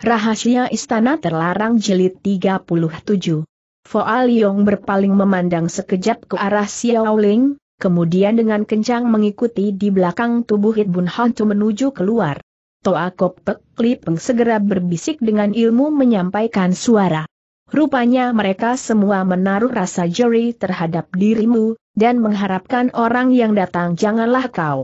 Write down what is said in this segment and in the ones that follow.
Rahasia Istana Terlarang Jilid 37 Foa Yong berpaling memandang sekejap ke arah Xiao Ling, kemudian dengan kencang mengikuti di belakang tubuh Hit Bun Hantu menuju keluar. Toa Kop Pek Lipeng segera berbisik dengan ilmu menyampaikan suara. Rupanya mereka semua menaruh rasa jeri terhadap dirimu, dan mengharapkan orang yang datang janganlah kau.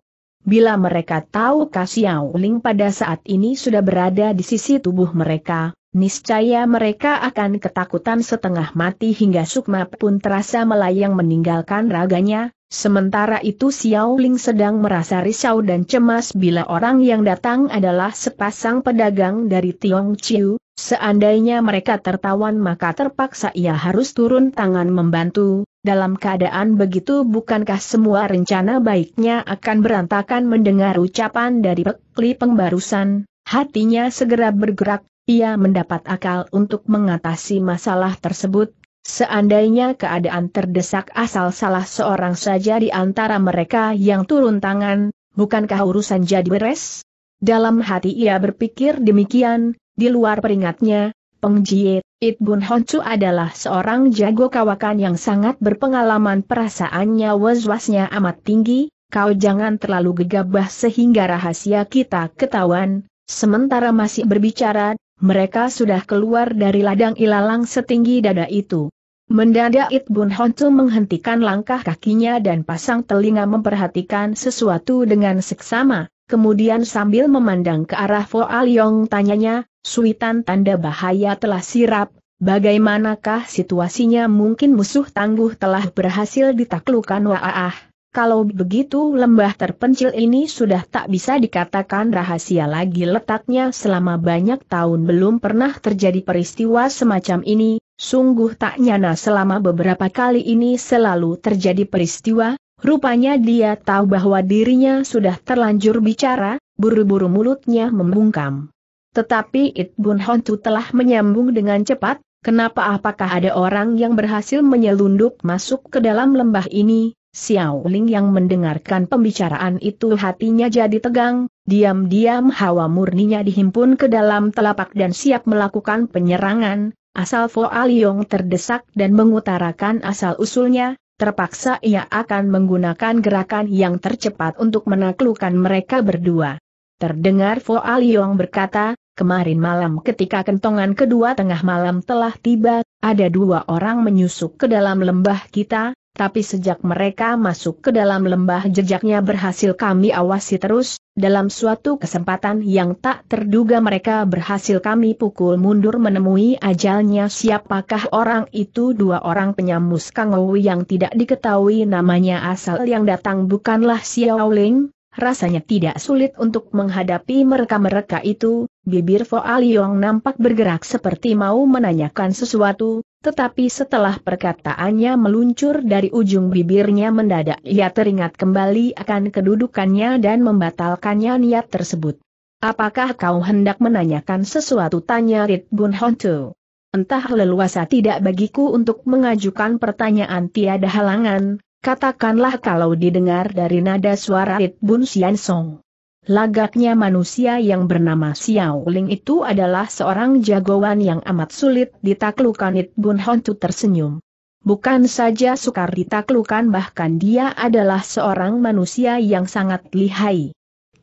Bila mereka tahu Kasiao Ling pada saat ini sudah berada di sisi tubuh mereka, niscaya mereka akan ketakutan setengah mati hingga sukma pun terasa melayang meninggalkan raganya, Sementara itu Xiao Ling sedang merasa risau dan cemas bila orang yang datang adalah sepasang pedagang dari Tiong Chiu, seandainya mereka tertawan maka terpaksa ia harus turun tangan membantu, dalam keadaan begitu bukankah semua rencana baiknya akan berantakan mendengar ucapan dari Pekli Pengbarusan? hatinya segera bergerak, ia mendapat akal untuk mengatasi masalah tersebut, seandainya keadaan terdesak asal salah seorang saja di antara mereka yang turun tangan, bukankah urusan jadi beres? Dalam hati ia berpikir demikian, di luar peringatnya, Peng Jie, It Bun Honcu adalah seorang jago kawakan yang sangat berpengalaman perasaannya was-wasnya amat tinggi, kau jangan terlalu gegabah sehingga rahasia kita ketahuan, sementara masih berbicara, mereka sudah keluar dari ladang ilalang setinggi dada itu. Mendadak It Bun Honcu menghentikan langkah kakinya dan pasang telinga memperhatikan sesuatu dengan seksama, kemudian sambil memandang ke arah Foa Liong tanyanya, suitan tanda bahaya telah sirap, bagaimanakah situasinya mungkin musuh tangguh telah berhasil ditaklukan waah. Kalau begitu lembah terpencil ini sudah tak bisa dikatakan rahasia lagi letaknya selama banyak tahun belum pernah terjadi peristiwa semacam ini, sungguh tak nyana selama beberapa kali ini selalu terjadi peristiwa, Rupanya dia tahu bahwa dirinya sudah terlanjur bicara, buru-buru mulutnya membungkam. Tetapi It Bun Hontu telah menyambung dengan cepat, kenapa apakah ada orang yang berhasil menyelundup masuk ke dalam lembah ini? Xiao Ling yang mendengarkan pembicaraan itu hatinya jadi tegang, diam-diam hawa murninya dihimpun ke dalam telapak dan siap melakukan penyerangan, asal Fo Aliong terdesak dan mengutarakan asal-usulnya, terpaksa ia akan menggunakan gerakan yang tercepat untuk menaklukkan mereka berdua. Terdengar Fo Aliong berkata, Kemarin malam ketika kentongan kedua tengah malam telah tiba, ada dua orang menyusup ke dalam lembah kita, tapi sejak mereka masuk ke dalam lembah jejaknya berhasil kami awasi terus, dalam suatu kesempatan yang tak terduga mereka berhasil kami pukul mundur menemui ajalnya siapakah orang itu dua orang penyamus kangowi yang tidak diketahui namanya asal yang datang bukanlah Xiao Ling, rasanya tidak sulit untuk menghadapi mereka-mereka itu, bibir Fo Aliong nampak bergerak seperti mau menanyakan sesuatu, tetapi setelah perkataannya meluncur dari ujung bibirnya mendadak ia teringat kembali akan kedudukannya dan membatalkannya niat tersebut. Apakah kau hendak menanyakan sesuatu? Tanya Rit Bun Hontu. Entah leluasa tidak bagiku untuk mengajukan pertanyaan tiada halangan, Katakanlah kalau didengar dari nada suara It Bun Sian Song. Lagaknya manusia yang bernama Xiao Ling itu adalah seorang jagoan yang amat sulit ditaklukan It Bun Hontu tersenyum. Bukan saja sukar ditaklukan bahkan dia adalah seorang manusia yang sangat lihai.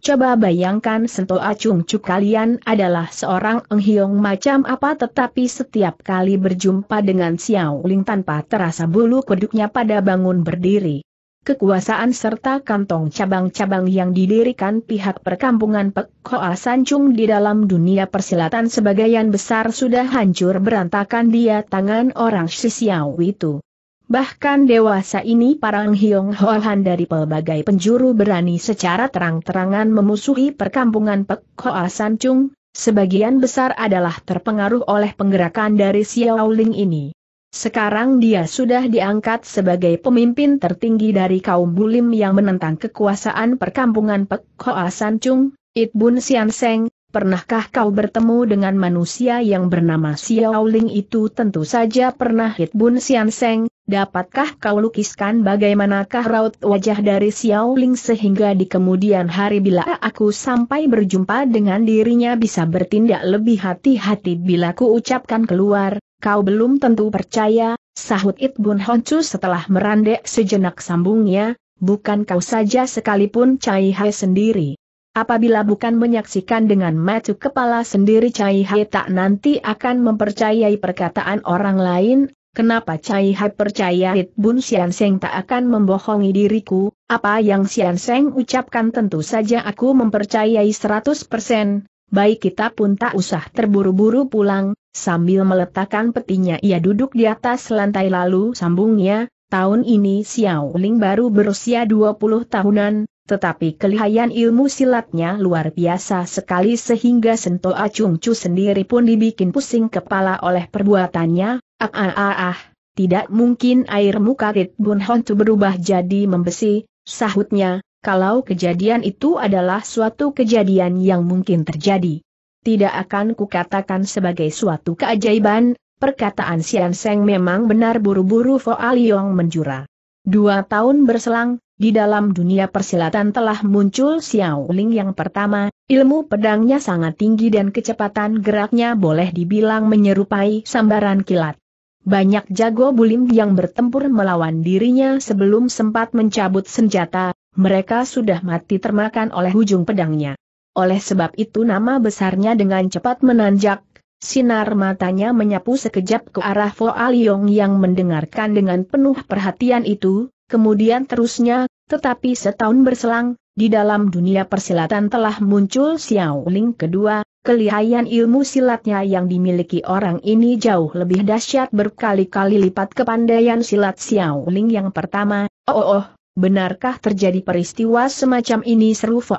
Coba bayangkan sentuh Acung Cuk kalian adalah seorang enghiong macam apa tetapi setiap kali berjumpa dengan Xiao Ling tanpa terasa bulu kuduknya pada bangun berdiri. Kekuasaan serta kantong cabang-cabang yang didirikan pihak perkampungan Pek Hoa Sancung di dalam dunia persilatan sebagian besar sudah hancur berantakan dia tangan orang si Xiao itu. Bahkan dewasa ini para Hiong Hohan dari pelbagai penjuru berani secara terang-terangan memusuhi perkampungan Pek Hoa San Chung, sebagian besar adalah terpengaruh oleh penggerakan dari Xiao Ling ini. Sekarang dia sudah diangkat sebagai pemimpin tertinggi dari kaum Bulim yang menentang kekuasaan perkampungan Pek Hoa San Chung, It Bun Sian Seng, Pernahkah kau bertemu dengan manusia yang bernama Xiaoling itu? Tentu saja pernah Hit Bun Sian Seng, dapatkah kau lukiskan bagaimanakah raut wajah dari Xiaoling sehingga di kemudian hari bila aku sampai berjumpa dengan dirinya bisa bertindak lebih hati-hati bila ku ucapkan keluar, kau belum tentu percaya, sahut It Bun Honcu setelah merandek sejenak sambungnya, bukan kau saja sekalipun Cai Hai sendiri. Apabila bukan menyaksikan dengan mata kepala sendiri Cai Hai tak nanti akan mempercayai perkataan orang lain, kenapa Cai Hai percaya Hit Bun Sian Seng tak akan membohongi diriku, apa yang Sian Seng ucapkan tentu saja aku mempercayai 100%, baik kita pun tak usah terburu-buru pulang, sambil meletakkan petinya ia duduk di atas lantai lalu sambungnya, tahun ini Xiao Ling baru berusia 20 tahunan, tetapi kelihayan ilmu silatnya luar biasa sekali sehingga Sento Acung Cu sendiri pun dibikin pusing kepala oleh perbuatannya, ah ah ah ah, tidak mungkin air muka Rit Bun Hontu berubah jadi membesi, sahutnya, kalau kejadian itu adalah suatu kejadian yang mungkin terjadi. Tidak akan kukatakan sebagai suatu keajaiban, perkataan Sian Seng memang benar buru-buru Fo Aliong menjura. Dua tahun berselang, di dalam dunia persilatan telah muncul Xiao Ling yang pertama, ilmu pedangnya sangat tinggi dan kecepatan geraknya boleh dibilang menyerupai sambaran kilat. Banyak jago bulim yang bertempur melawan dirinya sebelum sempat mencabut senjata, mereka sudah mati termakan oleh ujung pedangnya. Oleh sebab itu nama besarnya dengan cepat menanjak, sinar matanya menyapu sekejap ke arah Fo Aliong yang mendengarkan dengan penuh perhatian itu, kemudian terusnya, tetapi setahun berselang, di dalam dunia persilatan telah muncul Xiao Ling kedua, kelihayan ilmu silatnya yang dimiliki orang ini jauh lebih dahsyat berkali-kali lipat kepandaian silat Xiao Ling yang pertama, oh oh, oh benarkah terjadi peristiwa semacam ini seru Fo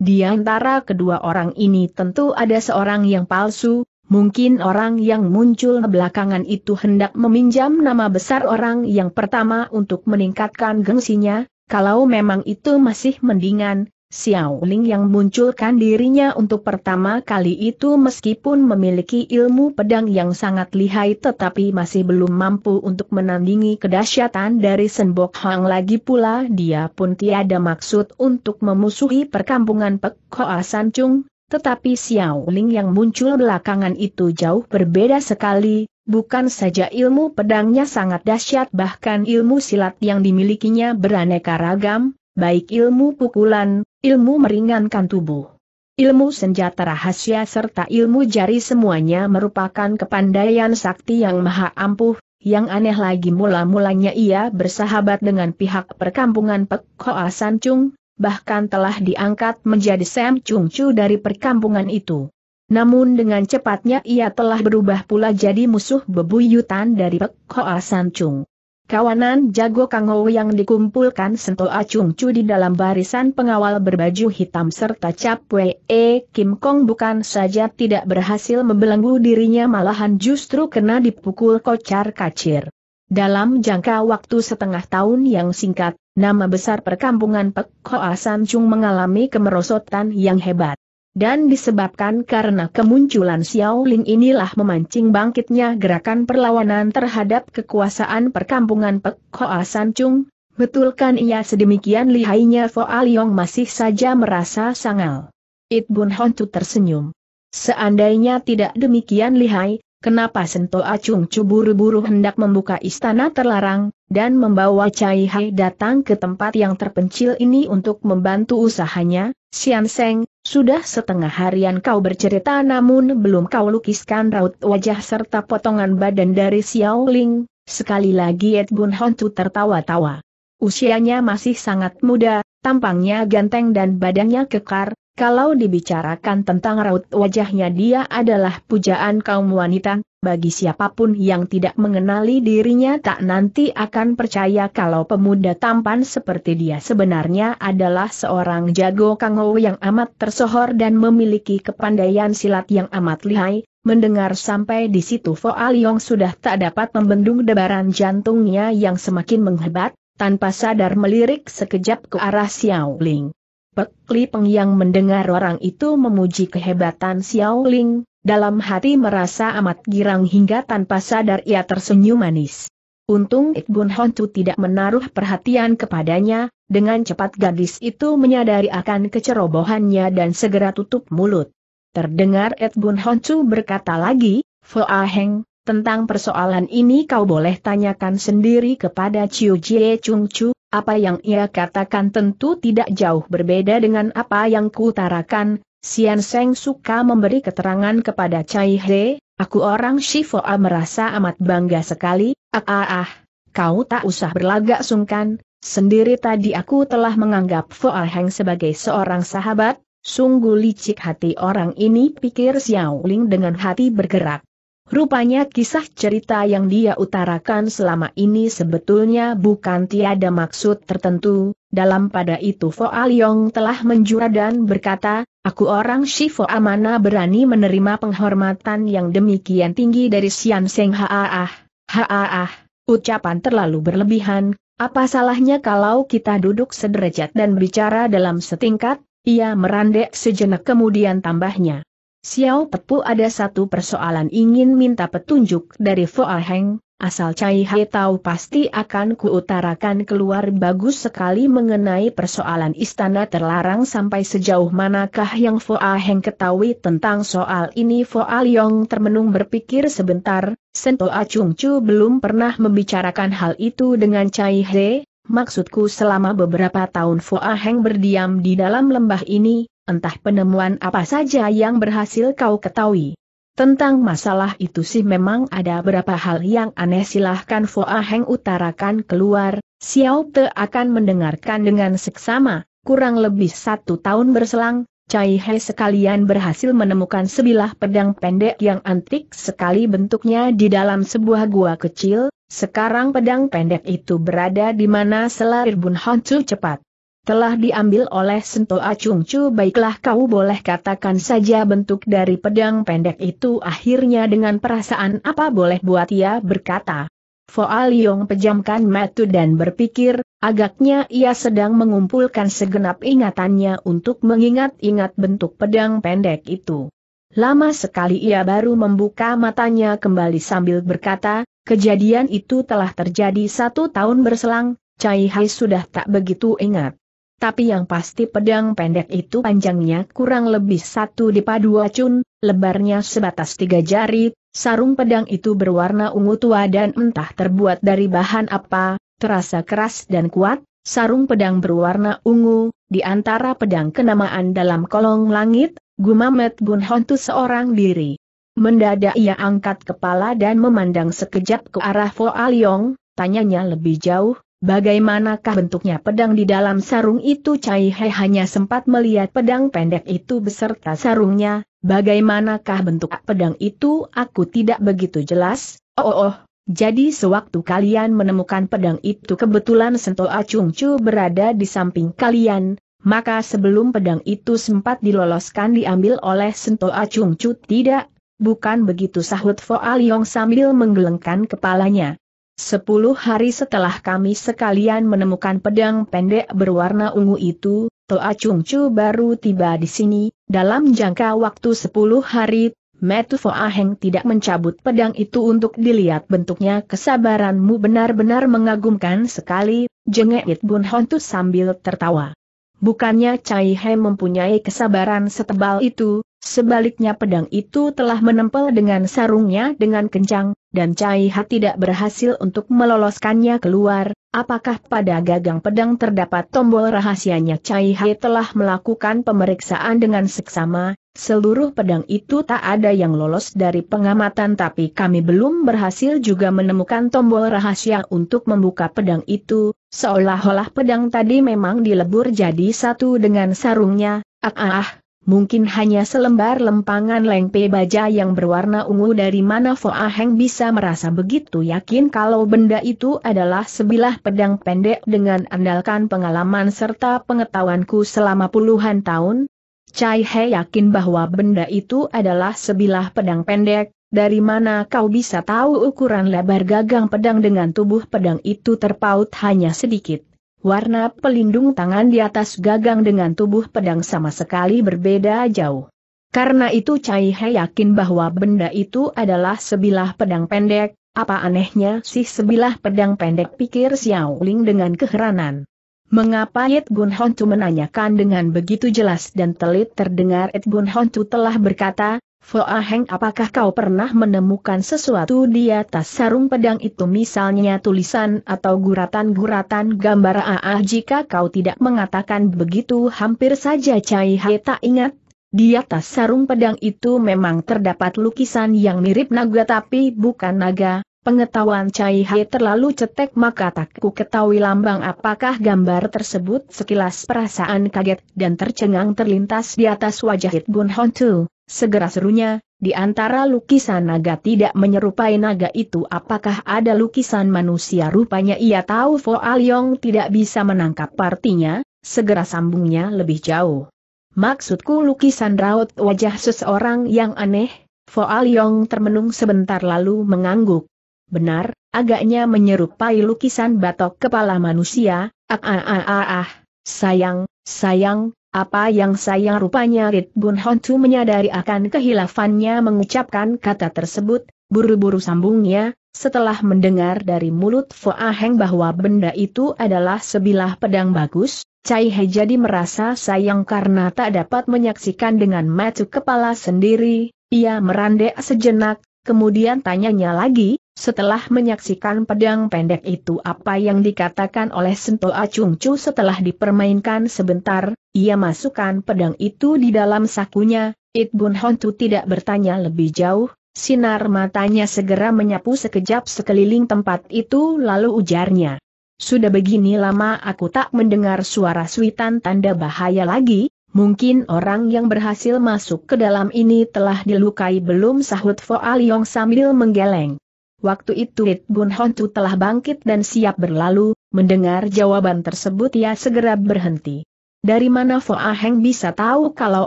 Di antara kedua orang ini tentu ada seorang yang palsu, Mungkin orang yang muncul belakangan itu hendak meminjam nama besar orang yang pertama untuk meningkatkan gengsinya, kalau memang itu masih mendingan, Xiao Ling yang munculkan dirinya untuk pertama kali itu meskipun memiliki ilmu pedang yang sangat lihai tetapi masih belum mampu untuk menandingi kedahsyatan dari Senbok Hang lagi pula dia pun tiada maksud untuk memusuhi perkampungan Pek Hoa San Chung, tetapi Xiao Ling yang muncul belakangan itu jauh berbeda sekali, bukan saja ilmu pedangnya sangat dahsyat bahkan ilmu silat yang dimilikinya beraneka ragam, baik ilmu pukulan, ilmu meringankan tubuh. Ilmu senjata rahasia serta ilmu jari semuanya merupakan kepandaian sakti yang maha ampuh, yang aneh lagi mula-mulanya ia bersahabat dengan pihak perkampungan Pek Hoa Chung bahkan telah diangkat menjadi Sam Chung Chu dari perkampungan itu. Namun dengan cepatnya ia telah berubah pula jadi musuh bebuyutan dari Pek Hoa San Chung. Kawanan jago Kango yang dikumpulkan Sento Chung Chu di dalam barisan pengawal berbaju hitam serta Cap Wee Kim Kong bukan saja tidak berhasil membelenggu dirinya malahan justru kena dipukul kocar kacir. Dalam jangka waktu setengah tahun yang singkat, nama besar perkampungan Pek Hoa Chung mengalami kemerosotan yang hebat. Dan disebabkan karena kemunculan Xiao Ling inilah memancing bangkitnya gerakan perlawanan terhadap kekuasaan perkampungan Pek Hoa Chung. Betulkan ia sedemikian lihainya Foa Liong masih saja merasa sangal. It Bun Hon Tu tersenyum. Seandainya tidak demikian lihai, kenapa Sento Acung cuburu buru hendak membuka istana terlarang, dan membawa Cai Hai datang ke tempat yang terpencil ini untuk membantu usahanya, Sian Seng, sudah setengah harian kau bercerita namun belum kau lukiskan raut wajah serta potongan badan dari Xiao Ling, sekali lagi Ed Bun Hontu tertawa-tawa. Usianya masih sangat muda, tampangnya ganteng dan badannya kekar, kalau dibicarakan tentang raut wajahnya dia adalah pujaan kaum wanita, bagi siapapun yang tidak mengenali dirinya tak nanti akan percaya kalau pemuda tampan seperti dia sebenarnya adalah seorang jago kango yang amat tersohor dan memiliki kepandaian silat yang amat lihai, mendengar sampai di situ Fo Yong sudah tak dapat membendung debaran jantungnya yang semakin menghebat, tanpa sadar melirik sekejap ke arah Xiao Ling. Pek Peng yang mendengar orang itu memuji kehebatan Xiao Ling, dalam hati merasa amat girang hingga tanpa sadar ia tersenyum manis. Untung Ikbun Hontu tidak menaruh perhatian kepadanya, dengan cepat gadis itu menyadari akan kecerobohannya dan segera tutup mulut. Terdengar Edbun Honcu berkata lagi, Foa Heng, tentang persoalan ini kau boleh tanyakan sendiri kepada Chiu Jie Chung Chu, apa yang ia katakan tentu tidak jauh berbeda dengan apa yang kutarakan, Sian Seng suka memberi keterangan kepada Chai He, aku orang Shifoa merasa amat bangga sekali, ah ah ah, kau tak usah berlagak sungkan, sendiri tadi aku telah menganggap Foa Heng sebagai seorang sahabat, sungguh licik hati orang ini pikir Xiao Ling dengan hati bergerak. Rupanya kisah cerita yang dia utarakan selama ini sebetulnya bukan tiada maksud tertentu, dalam pada itu Foa Liong telah menjura dan berkata, aku orang Shifo Amana berani menerima penghormatan yang demikian tinggi dari Sian Seng Haaah, Haaah, ucapan terlalu berlebihan, apa salahnya kalau kita duduk sederajat dan bicara dalam setingkat, ia merandek sejenak kemudian tambahnya. Xiao Pepu ada satu persoalan ingin minta petunjuk dari Fu Heng, asal Cai Hai tahu pasti akan kuutarakan keluar bagus sekali mengenai persoalan istana terlarang sampai sejauh manakah yang Fu Heng ketahui tentang soal ini Fu Yong termenung berpikir sebentar, Sento Acung Chu belum pernah membicarakan hal itu dengan Cai He, maksudku selama beberapa tahun Fu Heng berdiam di dalam lembah ini, entah penemuan apa saja yang berhasil kau ketahui. Tentang masalah itu sih memang ada beberapa hal yang aneh silahkan Foa Heng utarakan keluar, Xiao Te akan mendengarkan dengan seksama, kurang lebih satu tahun berselang, Cai He sekalian berhasil menemukan sebilah pedang pendek yang antik sekali bentuknya di dalam sebuah gua kecil, sekarang pedang pendek itu berada di mana selarir Bun Honcu cepat telah diambil oleh Sento Acung Chu baiklah kau boleh katakan saja bentuk dari pedang pendek itu akhirnya dengan perasaan apa boleh buat ia berkata. Foa Yong pejamkan mata dan berpikir, agaknya ia sedang mengumpulkan segenap ingatannya untuk mengingat-ingat bentuk pedang pendek itu. Lama sekali ia baru membuka matanya kembali sambil berkata, kejadian itu telah terjadi satu tahun berselang, Cai Hai sudah tak begitu ingat tapi yang pasti pedang pendek itu panjangnya kurang lebih satu dua cun, lebarnya sebatas tiga jari, sarung pedang itu berwarna ungu tua dan entah terbuat dari bahan apa, terasa keras dan kuat, sarung pedang berwarna ungu, di antara pedang kenamaan dalam kolong langit, Gumamet Gunhontu seorang diri. Mendadak ia angkat kepala dan memandang sekejap ke arah Fo Aliong, tanyanya lebih jauh, Bagaimanakah bentuknya pedang di dalam sarung itu Cai He hanya sempat melihat pedang pendek itu beserta sarungnya, bagaimanakah bentuk pedang itu aku tidak begitu jelas, oh oh, oh. jadi sewaktu kalian menemukan pedang itu kebetulan Sento Acung Chu berada di samping kalian, maka sebelum pedang itu sempat diloloskan diambil oleh Sento Acung Chu tidak, bukan begitu sahut Fo Aliong sambil menggelengkan kepalanya. Sepuluh hari setelah kami sekalian menemukan pedang pendek berwarna ungu itu, Toa Chung Chu baru tiba di sini, dalam jangka waktu sepuluh hari, Metu Aheng tidak mencabut pedang itu untuk dilihat bentuknya kesabaranmu benar-benar mengagumkan sekali, It Bun Hontu sambil tertawa. Bukannya Cai He mempunyai kesabaran setebal itu, Sebaliknya pedang itu telah menempel dengan sarungnya dengan kencang, dan Cai Ha tidak berhasil untuk meloloskannya keluar. Apakah pada gagang pedang terdapat tombol rahasianya Cai Ha telah melakukan pemeriksaan dengan seksama, seluruh pedang itu tak ada yang lolos dari pengamatan tapi kami belum berhasil juga menemukan tombol rahasia untuk membuka pedang itu, seolah-olah pedang tadi memang dilebur jadi satu dengan sarungnya, ah ah, ah mungkin hanya selembar lempangan lengpe baja yang berwarna ungu dari mana Foa Heng bisa merasa begitu yakin kalau benda itu adalah sebilah pedang pendek dengan andalkan pengalaman serta pengetahuanku selama puluhan tahun? Chai He yakin bahwa benda itu adalah sebilah pedang pendek, dari mana kau bisa tahu ukuran lebar gagang pedang dengan tubuh pedang itu terpaut hanya sedikit? warna pelindung tangan di atas gagang dengan tubuh pedang sama sekali berbeda jauh. Karena itu Cai He yakin bahwa benda itu adalah sebilah pedang pendek, apa anehnya sih sebilah pedang pendek pikir Xiao Ling dengan keheranan. Mengapa Yit Gun Hontu menanyakan dengan begitu jelas dan telit terdengar Yit Gun Hontu telah berkata, Heng apakah kau pernah menemukan sesuatu di atas sarung pedang itu misalnya tulisan atau guratan-guratan gambar AA ah, jika kau tidak mengatakan begitu hampir saja Cai Hai tak ingat. Di atas sarung pedang itu memang terdapat lukisan yang mirip naga tapi bukan naga, Pengetahuan Cai Hai terlalu cetek maka tak ku ketahui lambang apakah gambar tersebut sekilas perasaan kaget dan tercengang terlintas di atas wajah Hit Bun Hon Tu. Segera serunya, di antara lukisan naga tidak menyerupai naga itu apakah ada lukisan manusia rupanya ia tahu Fo Aliong tidak bisa menangkap partinya, segera sambungnya lebih jauh. Maksudku lukisan raut wajah seseorang yang aneh, Fo Aliong termenung sebentar lalu mengangguk. Benar, agaknya menyerupai lukisan batok kepala manusia, ah ah ah ah, ah. sayang, sayang, apa yang sayang rupanya Rit Bun Hontu menyadari akan kehilafannya mengucapkan kata tersebut, buru-buru sambungnya, setelah mendengar dari mulut Foa Heng bahwa benda itu adalah sebilah pedang bagus, Cai He jadi merasa sayang karena tak dapat menyaksikan dengan mata kepala sendiri, ia merandek sejenak, kemudian tanyanya lagi, setelah menyaksikan pedang pendek itu apa yang dikatakan oleh Sento Acung Chu setelah dipermainkan sebentar, ia masukkan pedang itu di dalam sakunya, It Bun Hontu tidak bertanya lebih jauh, sinar matanya segera menyapu sekejap sekeliling tempat itu lalu ujarnya. Sudah begini lama aku tak mendengar suara suitan tanda bahaya lagi, Mungkin orang yang berhasil masuk ke dalam ini telah dilukai belum sahut Fo Aliong sambil menggeleng. Waktu itu It Bun Honcu telah bangkit dan siap berlalu, mendengar jawaban tersebut ia segera berhenti. Dari mana Fo Aheng bisa tahu kalau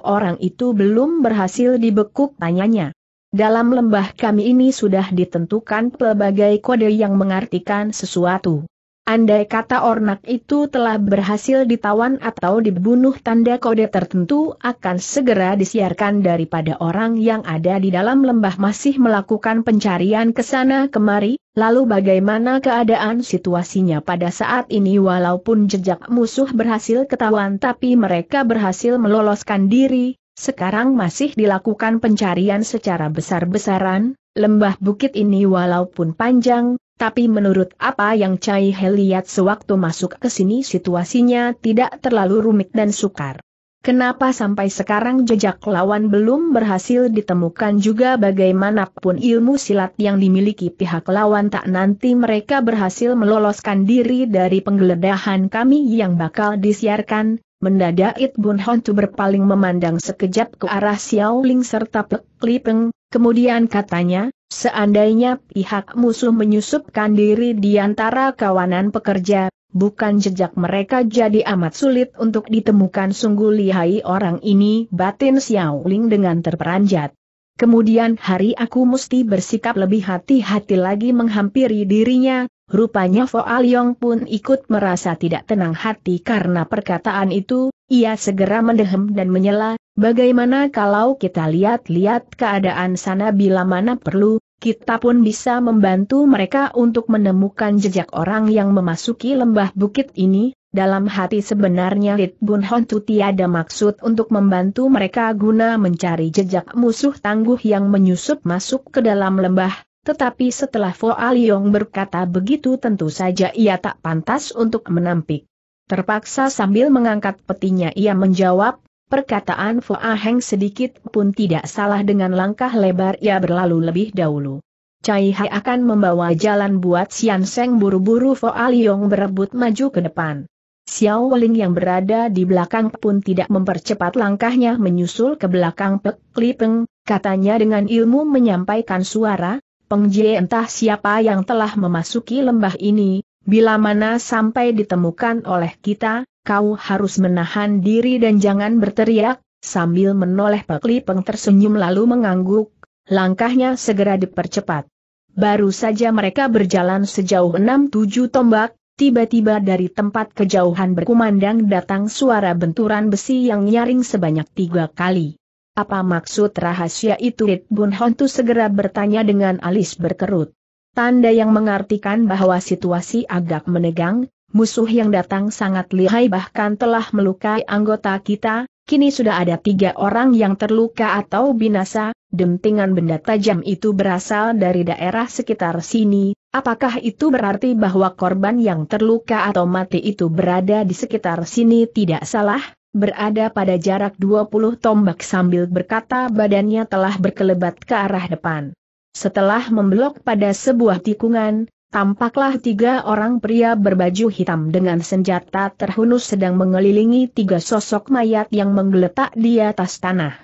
orang itu belum berhasil dibekuk tanyanya? Dalam lembah kami ini sudah ditentukan pelbagai kode yang mengartikan sesuatu. Andai kata ornak itu telah berhasil ditawan atau dibunuh tanda kode tertentu akan segera disiarkan daripada orang yang ada di dalam lembah masih melakukan pencarian ke sana kemari, lalu bagaimana keadaan situasinya pada saat ini walaupun jejak musuh berhasil ketahuan tapi mereka berhasil meloloskan diri, sekarang masih dilakukan pencarian secara besar-besaran, lembah bukit ini walaupun panjang, tapi menurut apa yang Cai He lihat sewaktu masuk ke sini situasinya tidak terlalu rumit dan sukar. Kenapa sampai sekarang jejak lawan belum berhasil ditemukan juga bagaimanapun ilmu silat yang dimiliki pihak lawan tak nanti mereka berhasil meloloskan diri dari penggeledahan kami yang bakal disiarkan, Mendadak It Bun Hontu berpaling memandang sekejap ke arah Xiao Ling serta Pek Li kemudian katanya, seandainya pihak musuh menyusupkan diri di antara kawanan pekerja, bukan jejak mereka jadi amat sulit untuk ditemukan sungguh lihai orang ini batin Xiao Ling dengan terperanjat. Kemudian hari aku mesti bersikap lebih hati-hati lagi menghampiri dirinya, Rupanya Fo Aliong pun ikut merasa tidak tenang hati karena perkataan itu, ia segera mendehem dan menyela, bagaimana kalau kita lihat-lihat keadaan sana bila mana perlu, kita pun bisa membantu mereka untuk menemukan jejak orang yang memasuki lembah bukit ini, dalam hati sebenarnya Lit Bun Hon Tu tiada maksud untuk membantu mereka guna mencari jejak musuh tangguh yang menyusup masuk ke dalam lembah, tetapi setelah Fo Aliong berkata begitu tentu saja ia tak pantas untuk menampik. Terpaksa sambil mengangkat petinya ia menjawab, perkataan Fo Aheng sedikit pun tidak salah dengan langkah lebar ia berlalu lebih dahulu. Cai Hai akan membawa jalan buat Sian Seng buru-buru Fo Aliong berebut maju ke depan. Xiao Ling yang berada di belakang pun tidak mempercepat langkahnya menyusul ke belakang Pek Li Peng, katanya dengan ilmu menyampaikan suara, pengjie entah siapa yang telah memasuki lembah ini, bila mana sampai ditemukan oleh kita, kau harus menahan diri dan jangan berteriak, sambil menoleh Pak peng tersenyum lalu mengangguk, langkahnya segera dipercepat. Baru saja mereka berjalan sejauh enam tujuh tombak, tiba-tiba dari tempat kejauhan berkumandang datang suara benturan besi yang nyaring sebanyak tiga kali. Apa maksud rahasia itu? It Bun Hontu segera bertanya dengan alis berkerut. Tanda yang mengartikan bahwa situasi agak menegang, musuh yang datang sangat lihai bahkan telah melukai anggota kita, kini sudah ada tiga orang yang terluka atau binasa, dentingan benda tajam itu berasal dari daerah sekitar sini, apakah itu berarti bahwa korban yang terluka atau mati itu berada di sekitar sini tidak salah? berada pada jarak 20 tombak sambil berkata badannya telah berkelebat ke arah depan. Setelah memblok pada sebuah tikungan, tampaklah tiga orang pria berbaju hitam dengan senjata terhunus sedang mengelilingi tiga sosok mayat yang menggeletak di atas tanah.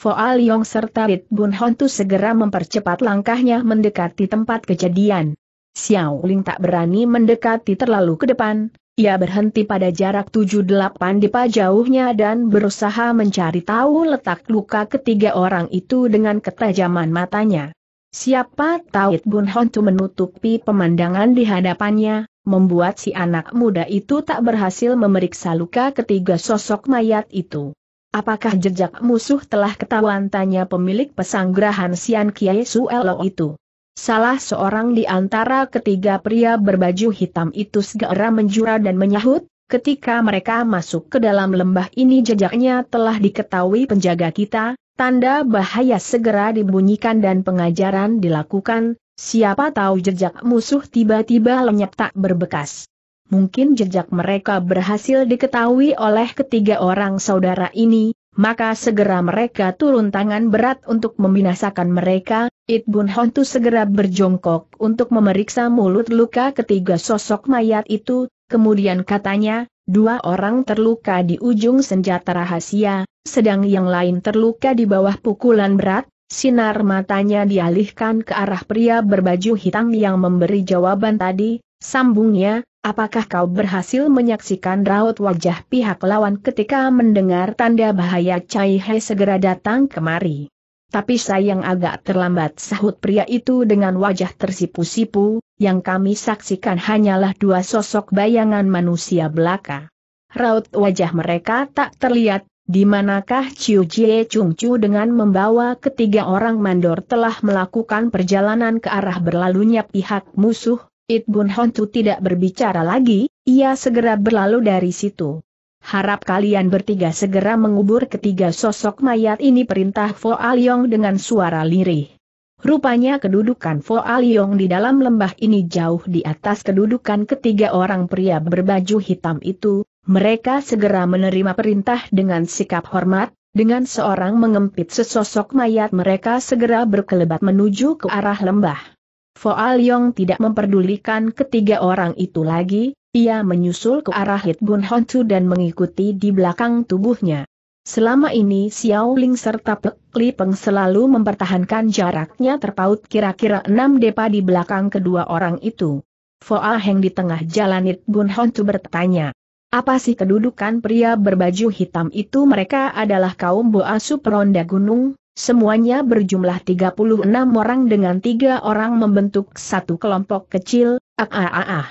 Foal Yong serta Rit Bun Hontu segera mempercepat langkahnya mendekati tempat kejadian. Xiao Ling tak berani mendekati terlalu ke depan, ia berhenti pada jarak 7-8 dipa jauhnya dan berusaha mencari tahu letak luka ketiga orang itu dengan ketajaman matanya. Siapa tahu Bun Hontu menutupi pemandangan di hadapannya, membuat si anak muda itu tak berhasil memeriksa luka ketiga sosok mayat itu. Apakah jejak musuh telah ketahuan tanya pemilik pesanggrahan Sian Kiai Suelo itu? Salah seorang di antara ketiga pria berbaju hitam itu segera menjura dan menyahut, ketika mereka masuk ke dalam lembah ini jejaknya telah diketahui penjaga kita, tanda bahaya segera dibunyikan dan pengajaran dilakukan, siapa tahu jejak musuh tiba-tiba lenyap tak berbekas. Mungkin jejak mereka berhasil diketahui oleh ketiga orang saudara ini, maka segera mereka turun tangan berat untuk membinasakan mereka, It Bun Hontu segera berjongkok untuk memeriksa mulut luka ketiga sosok mayat itu, kemudian katanya, dua orang terluka di ujung senjata rahasia, sedang yang lain terluka di bawah pukulan berat, sinar matanya dialihkan ke arah pria berbaju hitam yang memberi jawaban tadi, sambungnya, Apakah kau berhasil menyaksikan raut wajah pihak lawan ketika mendengar tanda bahaya Cai He segera datang kemari? Tapi sayang agak terlambat sahut pria itu dengan wajah tersipu-sipu, yang kami saksikan hanyalah dua sosok bayangan manusia belaka. Raut wajah mereka tak terlihat, di manakah Chiu Jie Chung Chu dengan membawa ketiga orang mandor telah melakukan perjalanan ke arah berlalunya pihak musuh, It Bun Hontu tidak berbicara lagi, ia segera berlalu dari situ. Harap kalian bertiga segera mengubur ketiga sosok mayat ini perintah Fo Aliong dengan suara lirih. Rupanya kedudukan Fo Aliong di dalam lembah ini jauh di atas kedudukan ketiga orang pria berbaju hitam itu, mereka segera menerima perintah dengan sikap hormat, dengan seorang mengempit sesosok mayat mereka segera berkelebat menuju ke arah lembah. Foal Yong tidak memperdulikan ketiga orang itu lagi, ia menyusul ke arah Hit Bun dan mengikuti di belakang tubuhnya. Selama ini Xiao Ling serta Pek Li Peng selalu mempertahankan jaraknya terpaut kira-kira enam depa di belakang kedua orang itu. Foal Heng di tengah jalan Hit Bun bertanya. Apa sih kedudukan pria berbaju hitam itu mereka adalah kaum Boa peronda Gunung? Semuanya berjumlah 36 orang dengan tiga orang membentuk satu kelompok kecil, ah ah ah. ah.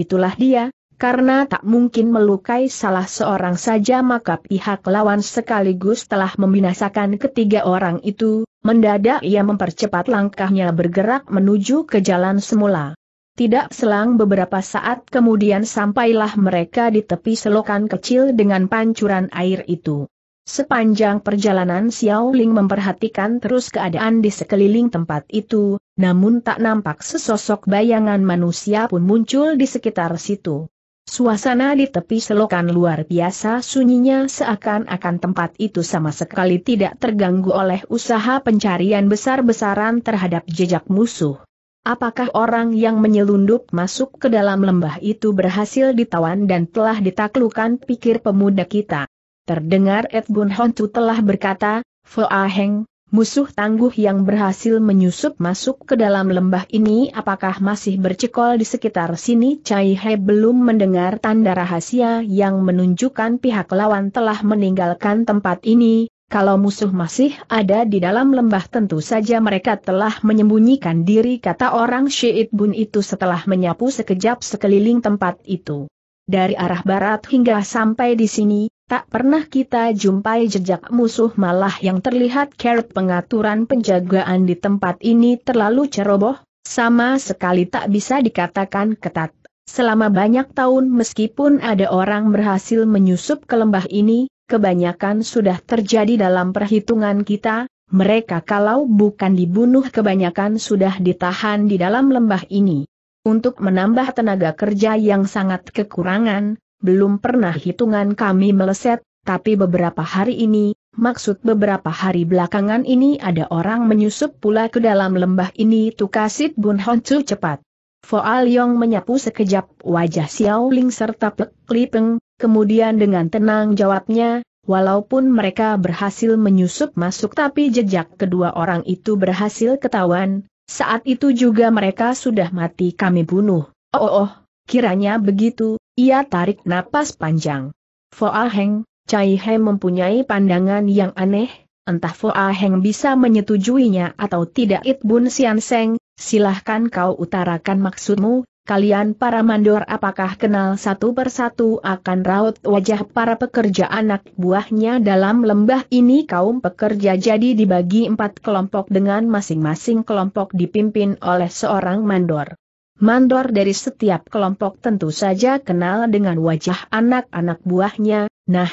Itulah dia, karena tak mungkin melukai salah seorang saja maka pihak lawan sekaligus telah membinasakan ketiga orang itu, mendadak ia mempercepat langkahnya bergerak menuju ke jalan semula. Tidak selang beberapa saat kemudian sampailah mereka di tepi selokan kecil dengan pancuran air itu. Sepanjang perjalanan Xiao Ling memperhatikan terus keadaan di sekeliling tempat itu, namun tak nampak sesosok bayangan manusia pun muncul di sekitar situ. Suasana di tepi selokan luar biasa sunyinya seakan-akan tempat itu sama sekali tidak terganggu oleh usaha pencarian besar-besaran terhadap jejak musuh. Apakah orang yang menyelundup masuk ke dalam lembah itu berhasil ditawan dan telah ditaklukkan pikir pemuda kita? Terdengar Ed Bun Hontu telah berkata, Foa Aheng, musuh tangguh yang berhasil menyusup masuk ke dalam lembah ini apakah masih bercekol di sekitar sini? Cai He belum mendengar tanda rahasia yang menunjukkan pihak lawan telah meninggalkan tempat ini, kalau musuh masih ada di dalam lembah tentu saja mereka telah menyembunyikan diri kata orang Syiit Bun itu setelah menyapu sekejap sekeliling tempat itu dari arah barat hingga sampai di sini, tak pernah kita jumpai jejak musuh malah yang terlihat keret pengaturan penjagaan di tempat ini terlalu ceroboh, sama sekali tak bisa dikatakan ketat. Selama banyak tahun meskipun ada orang berhasil menyusup ke lembah ini, kebanyakan sudah terjadi dalam perhitungan kita, mereka kalau bukan dibunuh kebanyakan sudah ditahan di dalam lembah ini untuk menambah tenaga kerja yang sangat kekurangan, belum pernah hitungan kami meleset, tapi beberapa hari ini, maksud beberapa hari belakangan ini ada orang menyusup pula ke dalam lembah ini tukasit Bun Honcu cepat. Foal Yong menyapu sekejap wajah Xiao Ling serta Pek Lipeng, kemudian dengan tenang jawabnya, walaupun mereka berhasil menyusup masuk tapi jejak kedua orang itu berhasil ketahuan, saat itu juga mereka sudah mati kami bunuh. Oh, oh, oh kiranya begitu, ia tarik napas panjang. Foa Heng, Cai He mempunyai pandangan yang aneh, entah Foa Heng bisa menyetujuinya atau tidak It Bun Sian Seng, silahkan kau utarakan maksudmu, kalian para mandor apakah kenal satu persatu akan raut wajah para pekerja anak buahnya dalam lembah ini kaum pekerja jadi dibagi empat kelompok dengan masing-masing kelompok dipimpin oleh seorang mandor. Mandor dari setiap kelompok tentu saja kenal dengan wajah anak-anak buahnya, nah,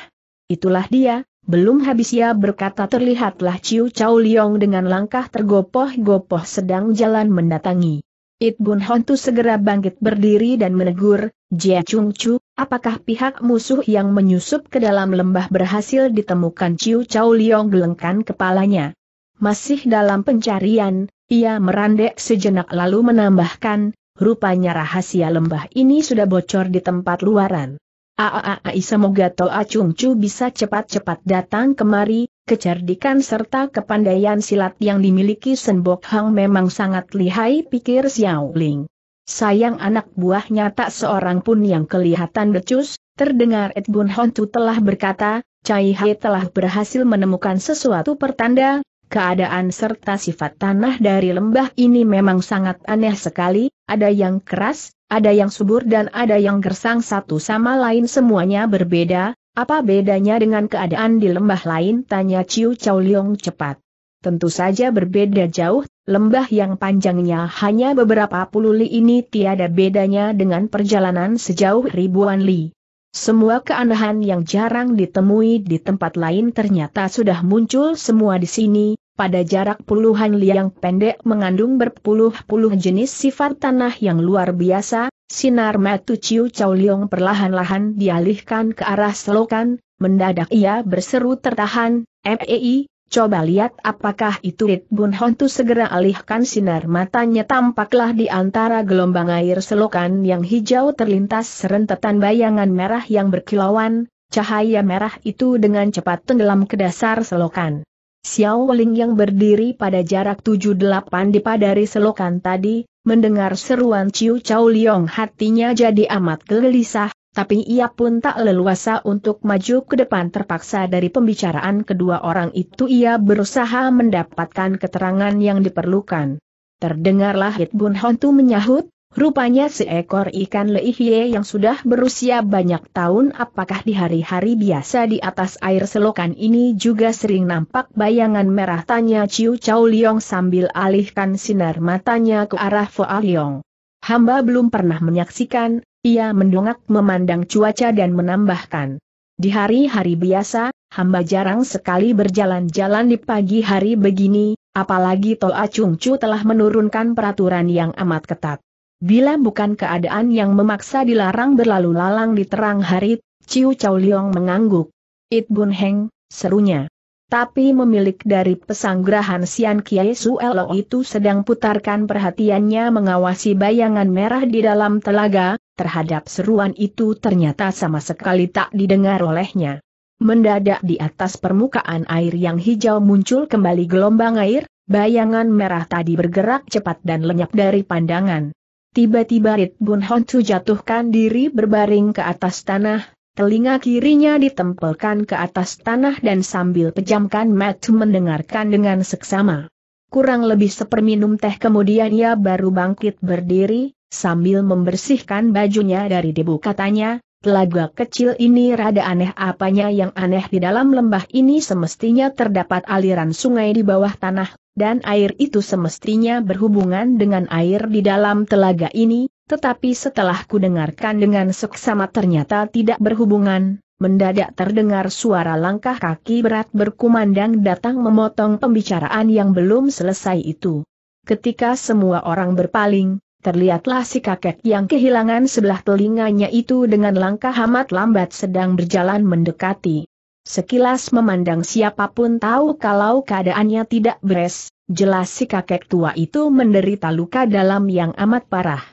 itulah dia, belum habis ia berkata terlihatlah Ciu Chow Leong dengan langkah tergopoh-gopoh sedang jalan mendatangi. It Bun Hontu segera bangkit berdiri dan menegur, Jia Chung Chu, apakah pihak musuh yang menyusup ke dalam lembah berhasil ditemukan Chiu Chow Liong gelengkan kepalanya. Masih dalam pencarian, ia merandek sejenak lalu menambahkan, rupanya rahasia lembah ini sudah bocor di tempat luaran. Aaai semoga Toa Chung Chu bisa cepat-cepat datang kemari, Kecerdikan serta kepandaian silat yang dimiliki Senbok Hang memang sangat lihai pikir Xiao Ling. Sayang anak buahnya tak seorang pun yang kelihatan becus, terdengar Ed Bun Hontu telah berkata, Cai Hai telah berhasil menemukan sesuatu pertanda, keadaan serta sifat tanah dari lembah ini memang sangat aneh sekali, ada yang keras, ada yang subur dan ada yang gersang satu sama lain semuanya berbeda, apa bedanya dengan keadaan di lembah lain? Tanya Ciu Chow Leong cepat. Tentu saja berbeda jauh, lembah yang panjangnya hanya beberapa puluh li ini tiada bedanya dengan perjalanan sejauh ribuan li. Semua keanehan yang jarang ditemui di tempat lain ternyata sudah muncul semua di sini, pada jarak puluhan li yang pendek mengandung berpuluh-puluh jenis sifat tanah yang luar biasa, Sinar metu Ciu Chow Leong perlahan-lahan dialihkan ke arah selokan, mendadak ia berseru tertahan, MEI, Coba lihat apakah itu Rit Bun Hontu segera alihkan sinar matanya tampaklah di antara gelombang air selokan yang hijau terlintas serentetan bayangan merah yang berkilauan, cahaya merah itu dengan cepat tenggelam ke dasar selokan. Xiao Ling yang berdiri pada jarak 78 dipadari selokan tadi, Mendengar seruan Ciu Chow Liong hatinya jadi amat gelisah, tapi ia pun tak leluasa untuk maju ke depan terpaksa dari pembicaraan kedua orang itu ia berusaha mendapatkan keterangan yang diperlukan. Terdengarlah Hit Bun Hontu menyahut, Rupanya seekor ikan leihie yang sudah berusia banyak tahun apakah di hari-hari biasa di atas air selokan ini juga sering nampak bayangan merah tanya Ciu Chow Liong sambil alihkan sinar matanya ke arah Foa Liong. Hamba belum pernah menyaksikan, ia mendongak memandang cuaca dan menambahkan. Di hari-hari biasa, hamba jarang sekali berjalan-jalan di pagi hari begini, apalagi Tol Acung Chu telah menurunkan peraturan yang amat ketat. Bila bukan keadaan yang memaksa dilarang berlalu lalang di terang hari, Ciu Chow Liong mengangguk. It Bun Heng, serunya. Tapi memilik dari pesanggrahan Sian Kiai Su Elo itu sedang putarkan perhatiannya mengawasi bayangan merah di dalam telaga, terhadap seruan itu ternyata sama sekali tak didengar olehnya. Mendadak di atas permukaan air yang hijau muncul kembali gelombang air, bayangan merah tadi bergerak cepat dan lenyap dari pandangan. Tiba-tiba Rit Bun jatuhkan diri berbaring ke atas tanah, telinga kirinya ditempelkan ke atas tanah dan sambil pejamkan mata mendengarkan dengan seksama. Kurang lebih seperminum teh kemudian ia baru bangkit berdiri, sambil membersihkan bajunya dari debu katanya, telaga kecil ini rada aneh apanya yang aneh di dalam lembah ini semestinya terdapat aliran sungai di bawah tanah dan air itu semestinya berhubungan dengan air di dalam telaga ini, tetapi setelah kudengarkan dengan seksama ternyata tidak berhubungan, mendadak terdengar suara langkah kaki berat berkumandang datang memotong pembicaraan yang belum selesai itu. Ketika semua orang berpaling, terlihatlah si kakek yang kehilangan sebelah telinganya itu dengan langkah amat lambat sedang berjalan mendekati. Sekilas memandang siapapun tahu kalau keadaannya tidak beres, jelas si kakek tua itu menderita luka dalam yang amat parah.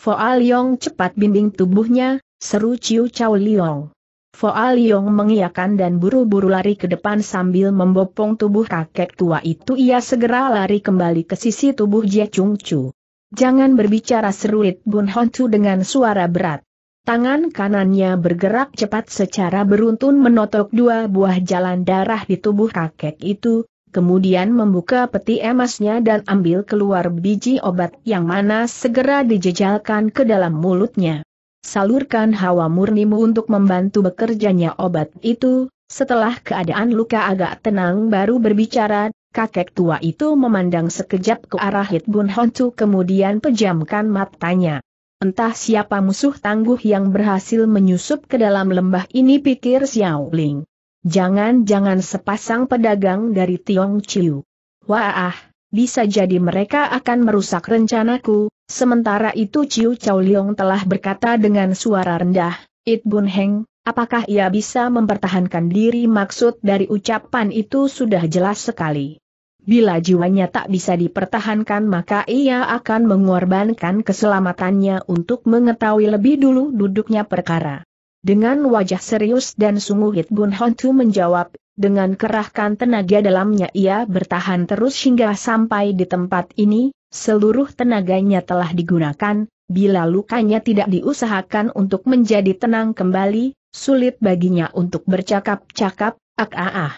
Foal Yong cepat bimbing tubuhnya, seru Ciu Chow Liong. Foal Yong mengiakan dan buru-buru lari ke depan sambil membopong tubuh kakek tua itu ia segera lari kembali ke sisi tubuh Jie Chung Chu. Jangan berbicara seruit Bun Hon Chu dengan suara berat. Tangan kanannya bergerak cepat secara beruntun menotok dua buah jalan darah di tubuh kakek itu, kemudian membuka peti emasnya dan ambil keluar biji obat yang mana segera dijejalkan ke dalam mulutnya. Salurkan hawa murnimu untuk membantu bekerjanya obat itu, setelah keadaan luka agak tenang baru berbicara, kakek tua itu memandang sekejap ke arah Hit Bun kemudian pejamkan matanya. Entah siapa musuh tangguh yang berhasil menyusup ke dalam lembah ini pikir Xiao Ling. Jangan-jangan sepasang pedagang dari Tiong Chiu. Wah, bisa jadi mereka akan merusak rencanaku, sementara itu Chiu Chao Liong telah berkata dengan suara rendah, It Bun Heng, apakah ia bisa mempertahankan diri maksud dari ucapan itu sudah jelas sekali. Bila jiwanya tak bisa dipertahankan maka ia akan mengorbankan keselamatannya untuk mengetahui lebih dulu duduknya perkara. Dengan wajah serius dan sungguh Hit Bun Hontu menjawab, dengan kerahkan tenaga dalamnya ia bertahan terus hingga sampai di tempat ini, seluruh tenaganya telah digunakan, bila lukanya tidak diusahakan untuk menjadi tenang kembali, sulit baginya untuk bercakap-cakap, ak-ah-ah. Ah, ah.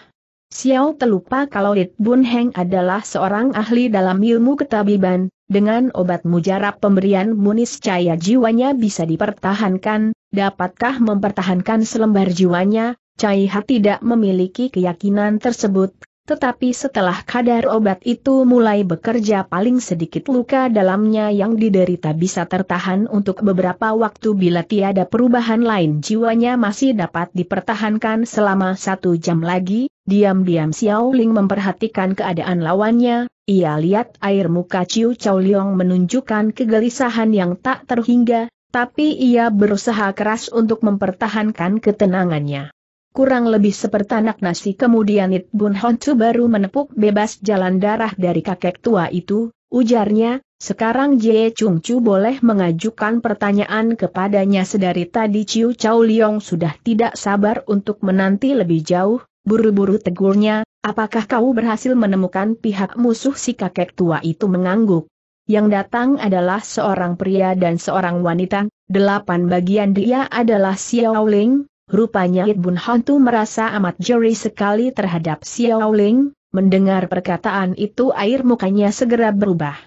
Xiao terlupa kalau Lit Bun Heng adalah seorang ahli dalam ilmu ketabiban, dengan obat mujarab pemberian munis cahaya jiwanya bisa dipertahankan, dapatkah mempertahankan selembar jiwanya, Cai Ha tidak memiliki keyakinan tersebut, tetapi setelah kadar obat itu mulai bekerja paling sedikit luka dalamnya yang diderita bisa tertahan untuk beberapa waktu bila tiada perubahan lain jiwanya masih dapat dipertahankan selama satu jam lagi, diam-diam Xiao Ling memperhatikan keadaan lawannya, ia lihat air muka Ciu Chow Liong menunjukkan kegelisahan yang tak terhingga, tapi ia berusaha keras untuk mempertahankan ketenangannya kurang lebih seperti anak nasi kemudian It Bun Honcu baru menepuk bebas jalan darah dari kakek tua itu, ujarnya, sekarang Jie Chung Chu boleh mengajukan pertanyaan kepadanya sedari tadi chiu Chow Liong sudah tidak sabar untuk menanti lebih jauh, buru-buru tegurnya, apakah kau berhasil menemukan pihak musuh si kakek tua itu mengangguk. Yang datang adalah seorang pria dan seorang wanita, delapan bagian dia adalah Xiao Ling, Rupanya Ibun hantu merasa amat jeri sekali terhadap Xiao Ling, mendengar perkataan itu air mukanya segera berubah.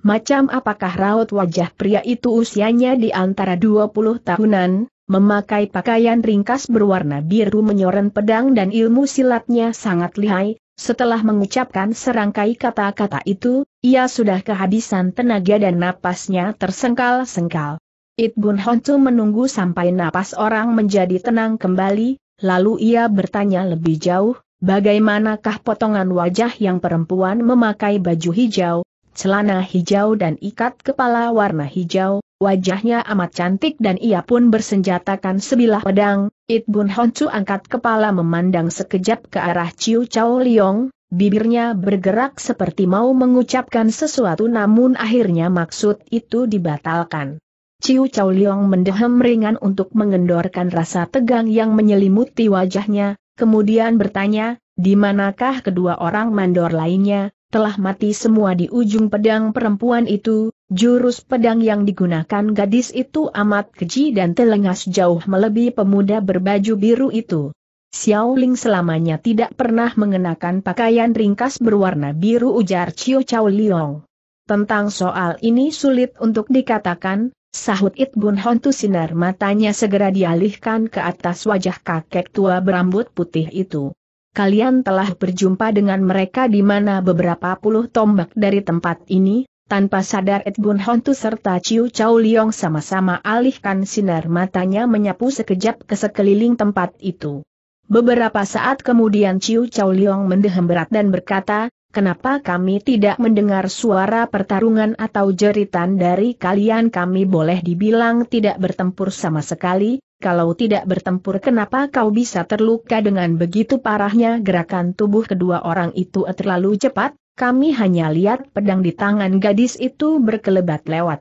Macam apakah raut wajah pria itu usianya di antara 20 tahunan, memakai pakaian ringkas berwarna biru menyoren pedang dan ilmu silatnya sangat lihai, setelah mengucapkan serangkai kata-kata itu, ia sudah kehabisan tenaga dan napasnya tersengkal-sengkal. It Bun menunggu sampai napas orang menjadi tenang kembali, lalu ia bertanya lebih jauh, bagaimanakah potongan wajah yang perempuan memakai baju hijau, celana hijau dan ikat kepala warna hijau, wajahnya amat cantik dan ia pun bersenjatakan sebilah pedang, It Bun angkat kepala memandang sekejap ke arah Chiu Chao Liong, bibirnya bergerak seperti mau mengucapkan sesuatu namun akhirnya maksud itu dibatalkan. Ciu Chow Leong mendehem ringan untuk mengendorkan rasa tegang yang menyelimuti wajahnya, kemudian bertanya, di manakah kedua orang mandor lainnya, telah mati semua di ujung pedang perempuan itu, jurus pedang yang digunakan gadis itu amat keji dan telengas jauh melebihi pemuda berbaju biru itu. Xiao Ling selamanya tidak pernah mengenakan pakaian ringkas berwarna biru ujar Ciu Chow Leong. Tentang soal ini sulit untuk dikatakan, Sahut It Bun sinar matanya segera dialihkan ke atas wajah kakek tua berambut putih itu. Kalian telah berjumpa dengan mereka di mana beberapa puluh tombak dari tempat ini, tanpa sadar It Bun serta Ciu Chau Liong sama-sama alihkan sinar matanya menyapu sekejap ke sekeliling tempat itu. Beberapa saat kemudian Ciu Chau Liong mendehem berat dan berkata, Kenapa kami tidak mendengar suara pertarungan atau jeritan dari kalian kami boleh dibilang tidak bertempur sama sekali, kalau tidak bertempur kenapa kau bisa terluka dengan begitu parahnya gerakan tubuh kedua orang itu terlalu cepat, kami hanya lihat pedang di tangan gadis itu berkelebat lewat.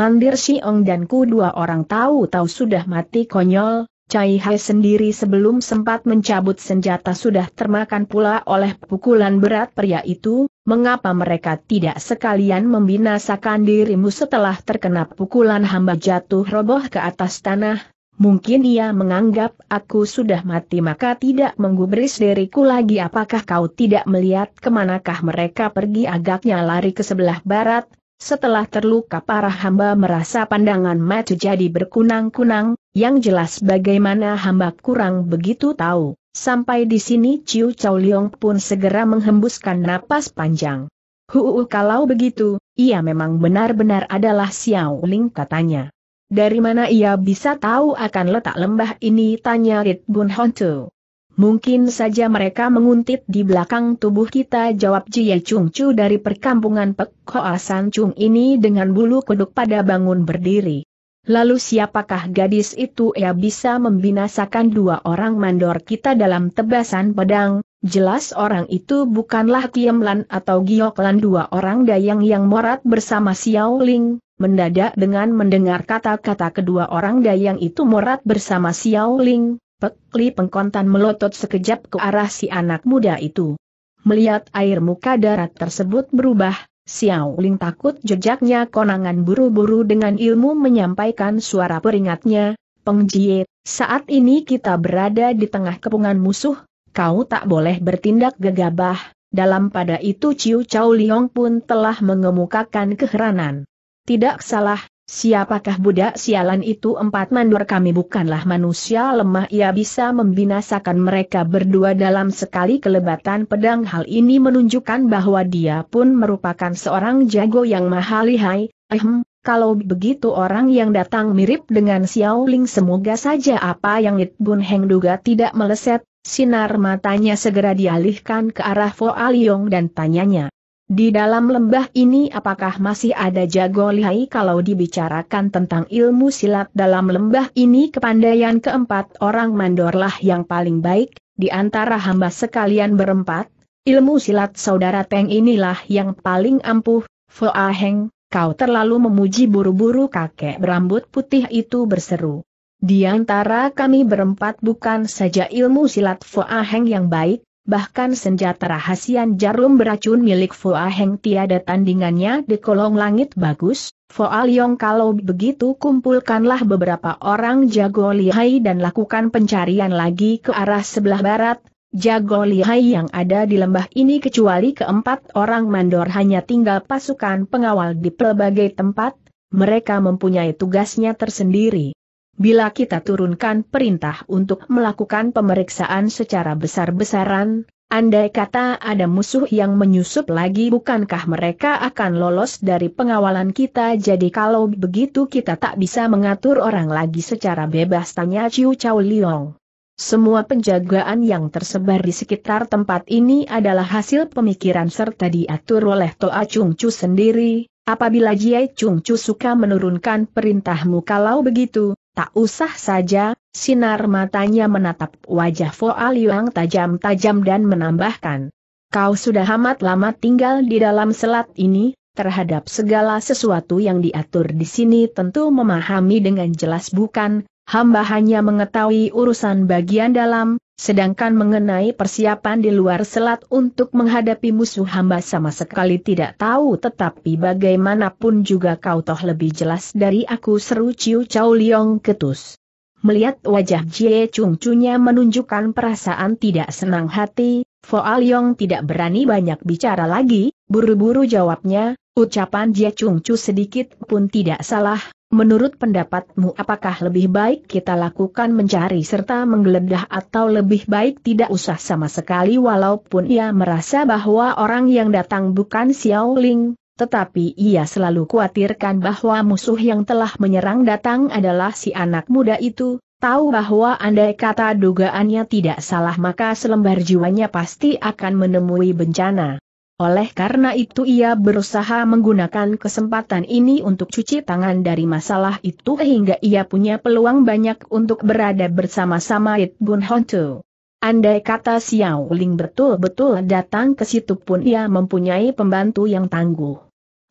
Mandir Siong dan ku dua orang tahu-tahu sudah mati konyol, Cai Hai sendiri sebelum sempat mencabut senjata sudah termakan pula oleh pukulan berat pria itu, mengapa mereka tidak sekalian membinasakan dirimu setelah terkena pukulan hamba jatuh roboh ke atas tanah? Mungkin ia menganggap aku sudah mati maka tidak menggubris diriku lagi apakah kau tidak melihat kemanakah mereka pergi agaknya lari ke sebelah barat, setelah terluka parah hamba merasa pandangan mata jadi berkunang-kunang, yang jelas bagaimana hamba kurang begitu tahu. Sampai di sini Ciu Chow Leong pun segera menghembuskan napas panjang. Huu kalau begitu, ia memang benar-benar adalah Xiao Ling katanya. Dari mana ia bisa tahu akan letak lembah ini tanya Rit Bun Hontu. Mungkin saja mereka menguntit di belakang tubuh kita jawab Jie Chung Chu dari perkampungan Pek Hoa Chung ini dengan bulu kuduk pada bangun berdiri. Lalu siapakah gadis itu ia bisa membinasakan dua orang mandor kita dalam tebasan pedang, jelas orang itu bukanlah Kiem Lan atau Gioklan dua orang dayang yang morat bersama Xiao Ling, mendadak dengan mendengar kata-kata kedua orang dayang itu morat bersama Xiao Ling, Pekli pengkontan melotot sekejap ke arah si anak muda itu. Melihat air muka darat tersebut berubah, Xiao Ling takut jejaknya konangan buru-buru dengan ilmu menyampaikan suara peringatnya, Peng Jie, saat ini kita berada di tengah kepungan musuh, kau tak boleh bertindak gegabah, dalam pada itu Ciu Chao Liong pun telah mengemukakan keheranan. Tidak salah, Siapakah budak sialan itu empat mandor kami bukanlah manusia lemah ia bisa membinasakan mereka berdua dalam sekali kelebatan pedang hal ini menunjukkan bahwa dia pun merupakan seorang jago yang maha lihai, ehem, kalau begitu orang yang datang mirip dengan Xiao Ling semoga saja apa yang It Bun Heng duga tidak meleset, sinar matanya segera dialihkan ke arah Fo Aliong dan tanyanya. Di dalam lembah ini apakah masih ada jago lihai kalau dibicarakan tentang ilmu silat dalam lembah ini kepandaian keempat orang mandorlah yang paling baik, di antara hamba sekalian berempat, ilmu silat saudara Teng inilah yang paling ampuh, Foa Heng, kau terlalu memuji buru-buru kakek berambut putih itu berseru. Di antara kami berempat bukan saja ilmu silat Foa Heng yang baik, bahkan senjata rahasia jarum beracun milik Foa Heng tiada tandingannya di kolong langit bagus, Foa Liong kalau begitu kumpulkanlah beberapa orang jago lihai dan lakukan pencarian lagi ke arah sebelah barat, jago lihai yang ada di lembah ini kecuali keempat orang mandor hanya tinggal pasukan pengawal di pelbagai tempat, mereka mempunyai tugasnya tersendiri. Bila kita turunkan perintah untuk melakukan pemeriksaan secara besar-besaran, andai kata ada musuh yang menyusup lagi bukankah mereka akan lolos dari pengawalan kita jadi kalau begitu kita tak bisa mengatur orang lagi secara bebas tanya Chiu Chao Liong. Semua penjagaan yang tersebar di sekitar tempat ini adalah hasil pemikiran serta diatur oleh Toa Chung Chu sendiri, apabila Jiai Chung Chu suka menurunkan perintahmu kalau begitu, Tak usah saja, sinar matanya menatap wajah Fo Aliang tajam-tajam dan menambahkan. Kau sudah amat lama tinggal di dalam selat ini, terhadap segala sesuatu yang diatur di sini tentu memahami dengan jelas bukan, hamba hanya mengetahui urusan bagian dalam, Sedangkan mengenai persiapan di luar selat untuk menghadapi musuh hamba sama sekali tidak tahu tetapi bagaimanapun juga kau toh lebih jelas dari aku seru Ciu Chow Liong ketus. Melihat wajah Jie Chung Chunya menunjukkan perasaan tidak senang hati, Foa Liong tidak berani banyak bicara lagi, buru-buru jawabnya, ucapan Jie Chung Chu sedikit pun tidak salah, Menurut pendapatmu apakah lebih baik kita lakukan mencari serta menggeledah atau lebih baik tidak usah sama sekali walaupun ia merasa bahwa orang yang datang bukan Xiao Ling, tetapi ia selalu khawatirkan bahwa musuh yang telah menyerang datang adalah si anak muda itu, tahu bahwa andai kata dugaannya tidak salah maka selembar jiwanya pasti akan menemui bencana. Oleh karena itu ia berusaha menggunakan kesempatan ini untuk cuci tangan dari masalah itu hingga ia punya peluang banyak untuk berada bersama-sama It Bun Hontu. Andai kata Xiao Ling betul-betul datang ke situ pun ia mempunyai pembantu yang tangguh.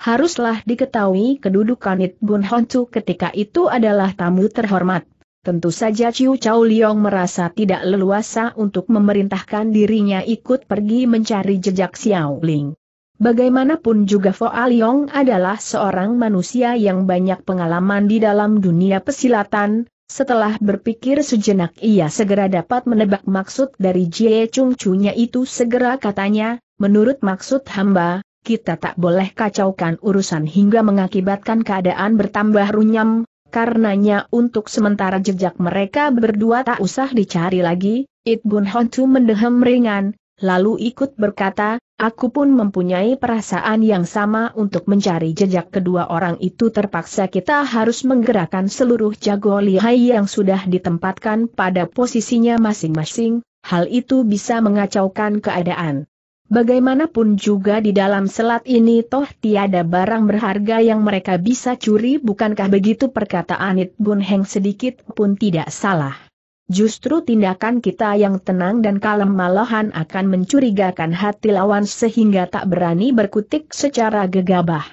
Haruslah diketahui kedudukan It Bun Hontu ketika itu adalah tamu terhormat. Tentu saja Ciu Chao Liong merasa tidak leluasa untuk memerintahkan dirinya ikut pergi mencari jejak Xiao Ling. Bagaimanapun juga Foa Liong adalah seorang manusia yang banyak pengalaman di dalam dunia pesilatan, setelah berpikir sejenak ia segera dapat menebak maksud dari Jie Chung Chunya itu segera katanya, menurut maksud hamba, kita tak boleh kacaukan urusan hingga mengakibatkan keadaan bertambah runyam, Karenanya untuk sementara jejak mereka berdua tak usah dicari lagi, It Bun Hontu mendehem ringan, lalu ikut berkata, aku pun mempunyai perasaan yang sama untuk mencari jejak kedua orang itu terpaksa kita harus menggerakkan seluruh jago lihai yang sudah ditempatkan pada posisinya masing-masing, hal itu bisa mengacaukan keadaan. Bagaimanapun juga di dalam selat ini toh tiada barang berharga yang mereka bisa curi bukankah begitu perkataan It Bun Heng sedikit pun tidak salah. Justru tindakan kita yang tenang dan kalem malahan akan mencurigakan hati lawan sehingga tak berani berkutik secara gegabah.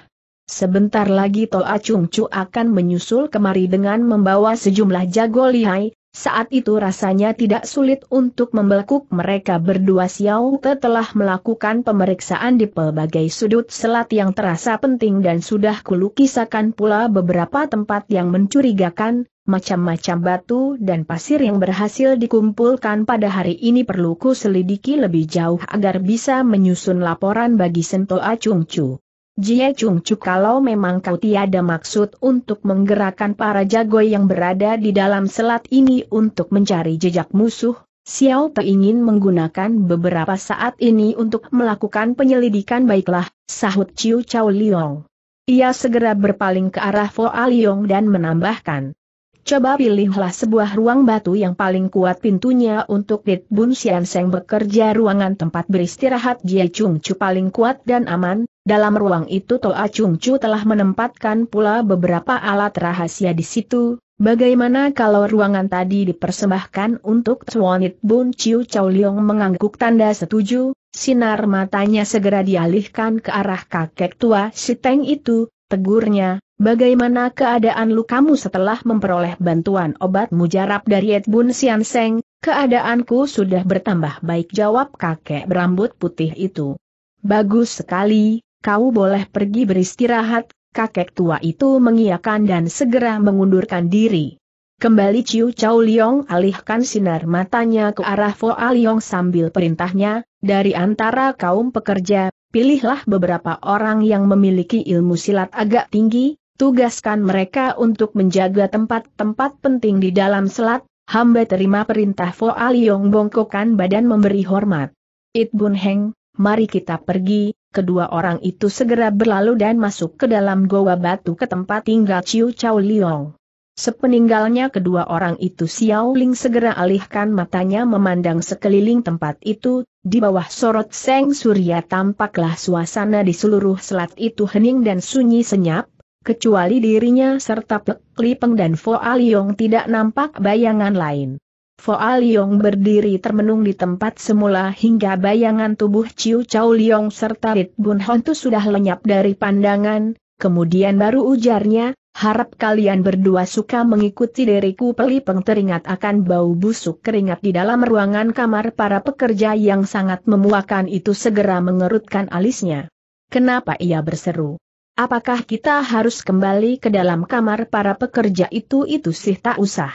Sebentar lagi Toa Chung akan menyusul kemari dengan membawa sejumlah jago lihai, saat itu rasanya tidak sulit untuk membekuk mereka berdua Xiao Te telah melakukan pemeriksaan di pelbagai sudut selat yang terasa penting dan sudah kulukisakan pula beberapa tempat yang mencurigakan, macam-macam batu dan pasir yang berhasil dikumpulkan pada hari ini perlu ku selidiki lebih jauh agar bisa menyusun laporan bagi Sento Acungcu. Jie Chung Chu kalau memang kau tiada maksud untuk menggerakkan para jago yang berada di dalam selat ini untuk mencari jejak musuh, Xiao Te ingin menggunakan beberapa saat ini untuk melakukan penyelidikan baiklah, sahut Chiu Chao Liong. Ia segera berpaling ke arah Fo Liong dan menambahkan. Coba pilihlah sebuah ruang batu yang paling kuat pintunya untuk Dit Bun Sian Seng bekerja ruangan tempat beristirahat Jie Chung Chu paling kuat dan aman, dalam ruang itu Toa Chung Chu telah menempatkan pula beberapa alat rahasia di situ, bagaimana kalau ruangan tadi dipersembahkan untuk Tuanit Bun Chiu Chow Leong mengangguk tanda setuju, sinar matanya segera dialihkan ke arah kakek tua si Teng itu, tegurnya, bagaimana keadaan lukamu setelah memperoleh bantuan obat mujarab dari Ed Bun Sian Seng, keadaanku sudah bertambah baik jawab kakek berambut putih itu. Bagus sekali, kau boleh pergi beristirahat, kakek tua itu mengiakan dan segera mengundurkan diri. Kembali Ciu Chow Liong alihkan sinar matanya ke arah Fo Aliong sambil perintahnya, dari antara kaum pekerja, pilihlah beberapa orang yang memiliki ilmu silat agak tinggi, tugaskan mereka untuk menjaga tempat-tempat penting di dalam selat, hamba terima perintah Fo Aliong, bongkokan badan memberi hormat. It Bun Heng, mari kita pergi, kedua orang itu segera berlalu dan masuk ke dalam goa batu ke tempat tinggal Ciu Chau Liong. Sepeninggalnya kedua orang itu Xiao Ling segera alihkan matanya memandang sekeliling tempat itu, di bawah sorot Seng Surya tampaklah suasana di seluruh selat itu hening dan sunyi senyap, kecuali dirinya serta Pek Lipeng dan Fo Yong tidak nampak bayangan lain. Foa Liong berdiri termenung di tempat semula hingga bayangan tubuh Ciu Chau Liong serta Rit Bun Hontu sudah lenyap dari pandangan, kemudian baru ujarnya, harap kalian berdua suka mengikuti diriku Peli teringat akan bau busuk keringat di dalam ruangan kamar para pekerja yang sangat memuakan itu segera mengerutkan alisnya. Kenapa ia berseru? Apakah kita harus kembali ke dalam kamar para pekerja itu itu sih tak usah.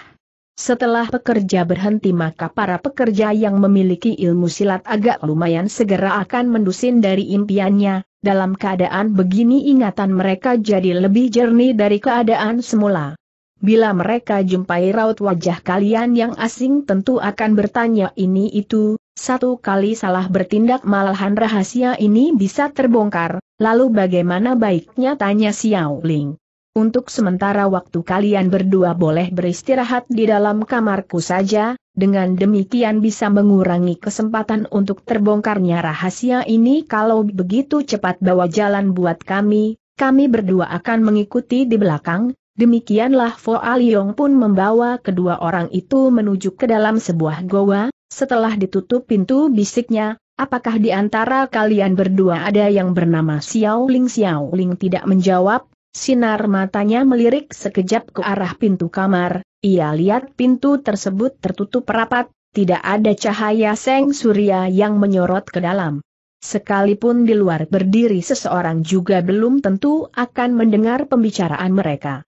Setelah pekerja berhenti maka para pekerja yang memiliki ilmu silat agak lumayan segera akan mendusin dari impiannya, dalam keadaan begini ingatan mereka jadi lebih jernih dari keadaan semula. Bila mereka jumpai raut wajah kalian yang asing tentu akan bertanya ini itu, satu kali salah bertindak malahan rahasia ini bisa terbongkar, lalu bagaimana baiknya tanya Xiao Ling. Untuk sementara waktu kalian berdua boleh beristirahat di dalam kamarku saja, dengan demikian bisa mengurangi kesempatan untuk terbongkarnya rahasia ini kalau begitu cepat bawa jalan buat kami, kami berdua akan mengikuti di belakang, demikianlah Fo Aliong pun membawa kedua orang itu menuju ke dalam sebuah goa, setelah ditutup pintu bisiknya, apakah di antara kalian berdua ada yang bernama Xiao Ling Xiao Ling tidak menjawab, Sinar matanya melirik sekejap ke arah pintu kamar, ia lihat pintu tersebut tertutup rapat, tidak ada cahaya seng surya yang menyorot ke dalam. Sekalipun di luar berdiri seseorang juga belum tentu akan mendengar pembicaraan mereka.